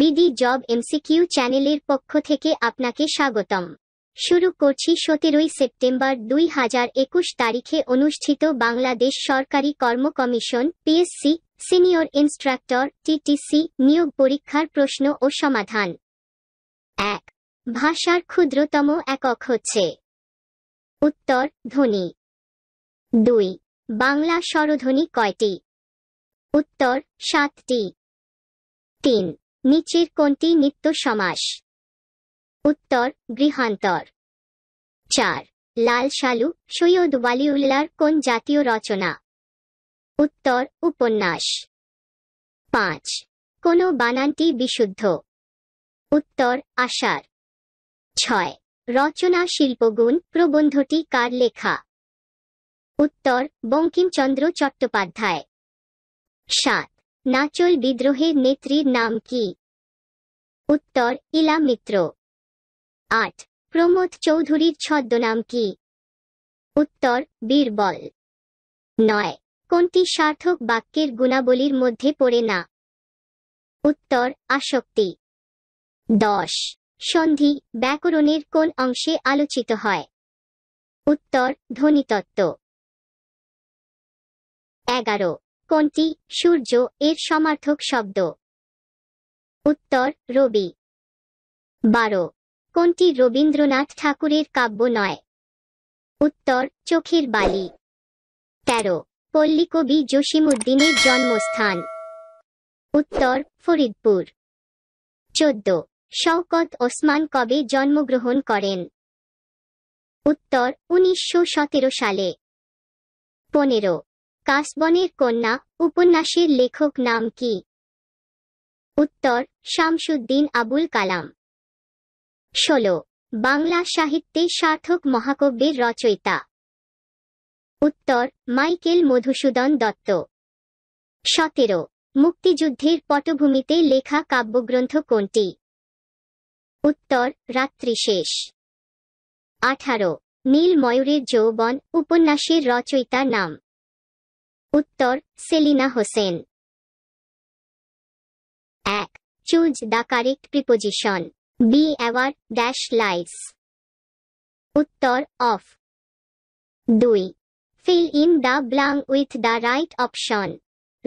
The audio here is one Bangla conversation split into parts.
বিডি জব এমসিকিউ চ্যানেলের পক্ষ থেকে আপনাকে স্বাগতম শুরু করছি সতেরোই সেপ্টেম্বর দুই হাজার একুশ তারিখে অনুষ্ঠিত বাংলাদেশ সরকারি কর্ম কমিশন পিএসসি সিনিয়র ইন্সট্রাক্টর টিটিসি নিয়োগ পরীক্ষার প্রশ্ন ও সমাধান এক ভাষার ক্ষুদ্রতম একক হচ্ছে উত্তর ধ্বনি দুই বাংলা স্বরধ্বনি কয়টি উত্তর সাতটি তিন নিচের কোনটি নিত্য সমাস উত্তর গৃহান্তর চার লাল শালু সৈয়দ ওয়ালিউল্লার কোন জাতীয় রচনা উত্তর উপন্যাস পাঁচ কোন বানানটি বিশুদ্ধ উত্তর আষাঢ় ছয় রচনা শিল্পগুণ প্রবন্ধটি কার লেখা উত্তর বঙ্কিমচন্দ্র চট্টোপাধ্যায় সাত নাচল বিদ্রোহের নেত্রীর নাম কি উত্তর ইলা মিত্র আট প্রমোদ চৌধুরীর ছদ্মনাম কি উত্তর বীরবল নয় কোনটি সার্থক বাক্যের গুণাবলীর মধ্যে পড়ে না উত্তর আসক্তি দশ সন্ধি ব্যাকরণের কোন অংশে আলোচিত হয় উত্তর ধ্বনিতত্ত্ব এগারো কোনটি সূর্য এর সমার্থক শব্দ উত্তর রবি বারো কোনটি রবীন্দ্রনাথ ঠাকুরের কাব্য নয় উত্তর চোখের বালি তেরো পল্লীকবি জসিমুদ্দিনের জন্মস্থান উত্তর ফরিদপুর চোদ্দ শওকত ওসমান কবে জন্মগ্রহণ করেন উত্তর উনিশশো সালে পনেরো কাসবনের কন্যা উপন্যাসের লেখক নাম কি উত্তর শামসুদ্দিন আবুল কালাম ষোলো বাংলা সাহিত্যে সার্থক মহাকব্যের রচয়িতা উত্তর মাইকেল মধুসূদন দত্ত সতেরো মুক্তিযুদ্ধের পটভূমিতে লেখা কাব্যগ্রন্থ কোনটি উত্তর রাত্রি শেষ আঠারো নীল ময়ূরের যৌবন উপন্যাসের রচয়িতার নাম উত্তর সেলিনা হোসেন এক choose the correct preposition be aware dash lies উত্তর অফ দুই fill in the blank with the right option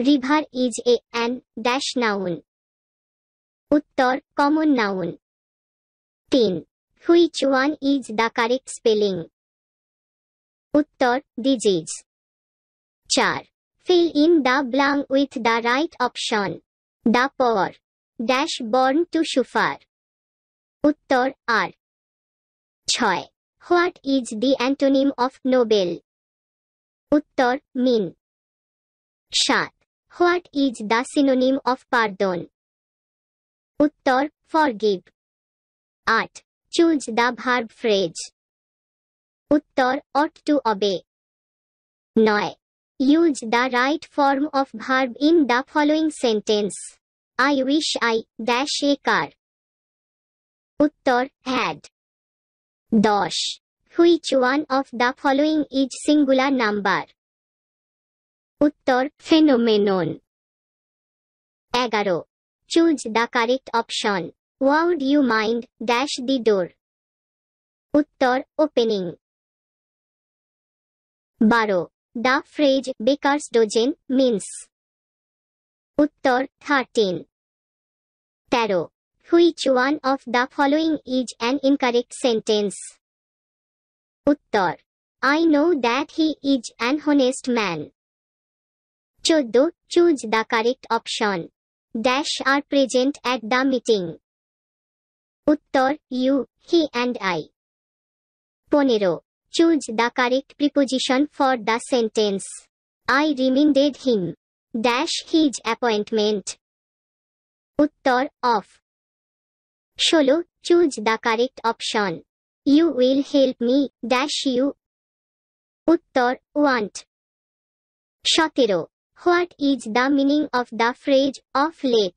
river is a an dash noun উত্তর কমন নাউন তিন which one is the correct spelling উত্তর ডিজিজ চার Fill in the blank with the right option. The poor dash born to suffer. উত্তর আর ছয় what is the antonym of noble উত্তর মিন সাত what is the synonym of pardon উত্তর ফরগিভ আট চুজ দ্য ভার্ব ফ্রেজ উত্তর অট টু অবে নয় Use the right form of verb in the following sentence. I wish I dash a car. Uttar had. Dosh. Which one of the following is singular number? Uttar phenomenon. Agaro. Choose the correct option. Would you mind dash the door? Uttar opening. Baro. The phrase baker's dozen means Uttor 13 Taro Which one of the following is an incorrect sentence? Uttor I know that he is an honest man. Chodo, choose the correct option. Dash are present at the meeting. Uttor, you, he and I. Ponero, choose the correct preposition for the sentence. I reminded him. Dash his appointment উত্তর অফ ষোলো choose the correct option you will help me dash you উত্তর ওয়ান্ট সতেরো what is the meaning of the phrase of late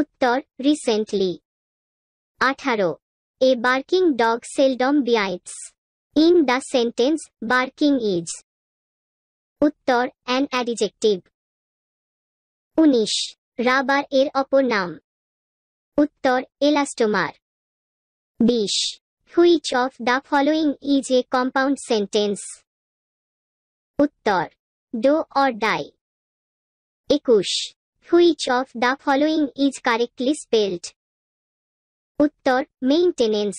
উত্তর রিসেন্টলি আঠারো a barking dog seldom bites in the sentence barking is উত্তর অ্যান অ্যাডিজেক্টিভ উনিশ রাবার এর অপর নাম উত্তর এলাস্টোমার বিশ which of the following is a compound sentence উত্তর ডো অর ডাই একুশ which of the following is correctly spelled উত্তর মেইনটেনেন্স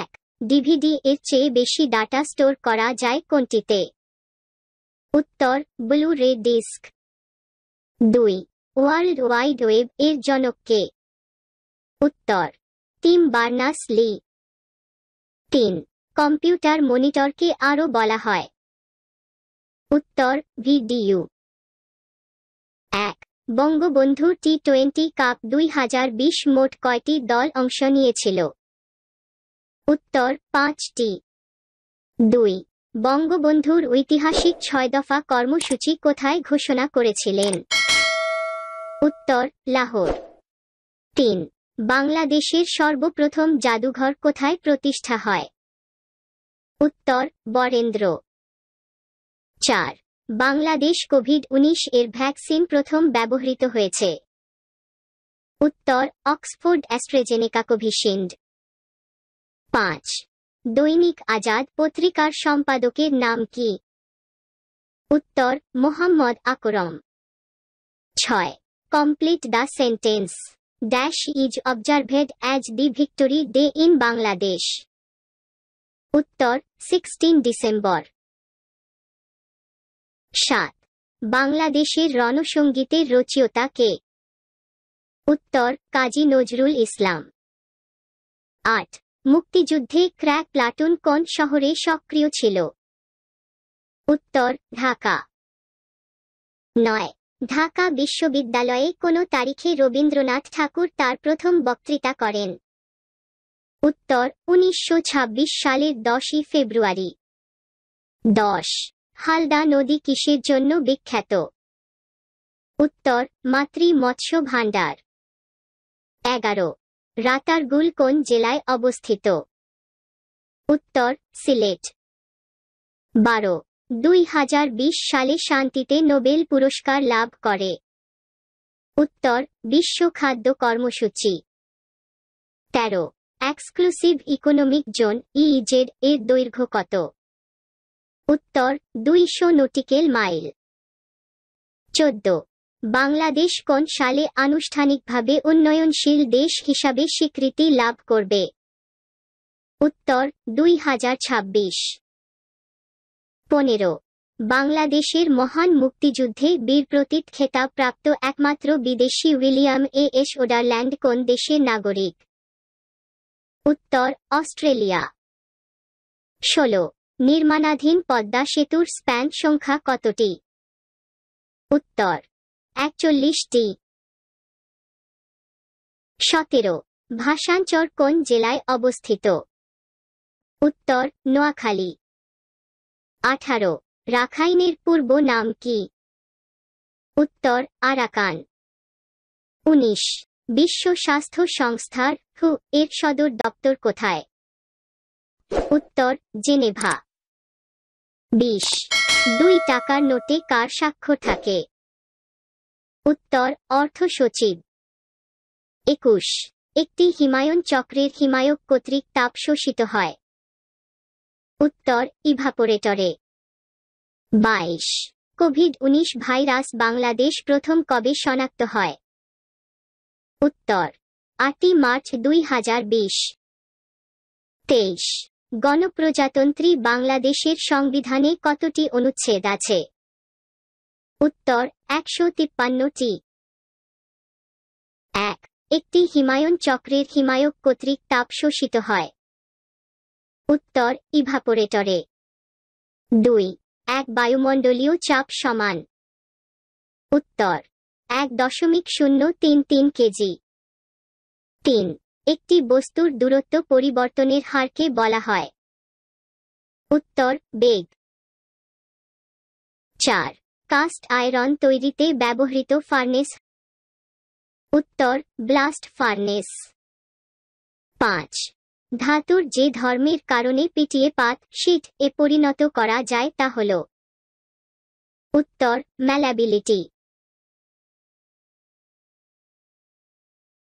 এক ডিভিডি এর চেয়ে বেশি ডাটা স্টোর করা যায় কোনটিতে উত্তর ব্লু রে ডিস্ক দুই ওয়ার্ল্ড ওয়াইড ওয়েব এর জনককে উত্তর টিম বার্নাস লি তিন কম্পিউটার মনিটরকে আরও বলা হয় উত্তর ভিডিউ এক বঙ্গবন্ধু টি টোয়েন্টি কাপ দুই মোট কয়টি দল অংশ নিয়েছিল উত্তর পাঁচটি দুই বঙ্গবন্ধুর ঐতিহাসিক ছয় দফা কর্মসূচি কোথায় ঘোষণা করেছিলেন উত্তর লাহোর তিন বাংলাদেশের সর্বপ্রথম জাদুঘর কোথায় প্রতিষ্ঠা হয় উত্তর বরেন্দ্র চার বাংলাদেশ কোভিড উনিশ এর ভ্যাকসিন প্রথম ব্যবহৃত হয়েছে উত্তর অক্সফোর্ড অ্যাস্ট্রেজেনেকা কোভিশিল্ড পাঁচ দৈনিক আজাদ পত্রিকার সম্পাদকের নাম কি উত্তর মোহাম্মদ আকরম ছয় complete the sentence dash is observed as the victory day in Bangladesh উত্তর সিক্সটিন ডিসেম্বর সাত বাংলাদেশের রণসঙ্গীতের রচিয়তা কে উত্তর কাজী নজরুল ইসলাম আট মুক্তিযুদ্ধে ক্র্যাক প্লাটুন কোন শহরে সক্রিয় ছিল উত্তর ঢাকা নয় ঢাকা বিশ্ববিদ্যালয়ে কোনো তারিখে রবীন্দ্রনাথ ঠাকুর তার প্রথম বক্তৃতা করেন উত্তর উনিশশো সালের দশই ফেব্রুয়ারি দশ হালদা নদী কিসের জন্য বিখ্যাত উত্তর মাতৃ মৎস্য ভাণ্ডার এগারো রাতারগুল কোন জেলায় অবস্থিত উত্তর সিলেট বারো দুই হাজার বিশ সালে শান্তিতে নোবেল পুরস্কার লাভ করে উত্তর বিশ্ব খাদ্য কর্মসূচি তেরো exclusive economic zone EZ e e এর দৈর্ঘ্য কত উত্তর দুইশো নটিকেল মাইল চোদ্দ বাংলাদেশ কোন সালে আনুষ্ঠানিকভাবে উন্নয়নশীল দেশ হিসাবে স্বীকৃতি লাভ করবে উত্তর দুই হাজার ছাব্বিশ পনেরো বাংলাদেশের মহান মুক্তিযুদ্ধে বীরপ্রতীত খেতাব প্রাপ্ত একমাত্র বিদেশি উইলিয়াম এ এস ওডারল্যান্ড কোন দেশের নাগরিক উত্তর অস্ট্রেলিয়া ষোলো নির্মাণাধীন পদ্মা সেতুর স্প্যান সংখ্যা কতটি উত্তর একচল্লিশটি সতেরো ভাষাঞ্চর কোন জেলায় অবস্থিত উত্তর নোয়াখালী আঠারো রাখাইনের পূর্ব নাম কি উত্তর আরাকান উনিশ বিশ্ব স্বাস্থ্য সংস্থার হু এর সদর দপ্তর কোথায় উত্তর জেনেভা বিশ দুই টাকার নোটে কার স্বাক্ষর থাকে উত্তর অর্থ সচিব একুশ একটি হিমায়ন চক্রের হিমায়ক কর্তৃক তাপ শোষিত হয় উত্তর ইভাপোরেটরে বাইশ কোভিড উনিশ ভাইরাস বাংলাদেশ প্রথম কবে শনাক্ত হয় উত্তর আটই মার্চ দুই হাজার বিশ তেইশ গণপ্রজাতন্ত্রী বাংলাদেশের সংবিধানে কতটি অনুচ্ছেদ আছে উত্তর একশো তিপ্পান্নটি এক একটি হিমায়ন চক্রের হিমায়ক কর্তৃক তাপ শোষিত হয় উত্তর ইভাপোরেটরে দুই এক বায়ুমণ্ডলীয় চাপ সমান উত্তর এক দশমিক শূন্য তিন তিন কেজি তিন একটি বস্তুর দূরত্ব পরিবর্তনের হারকে বলা হয় উত্তর বেগ চার কাস্ট আয়রন তৈরিতে ব্যবহৃত ফার্নেস উত্তর ব্লাস্ট ফার্নেস পাঁচ ধাতুর যে ধর্মের কারণে পিটিয়ে পাত শীত এ পরিণত করা যায় তা হল উত্তর ম্যালাবিলিটি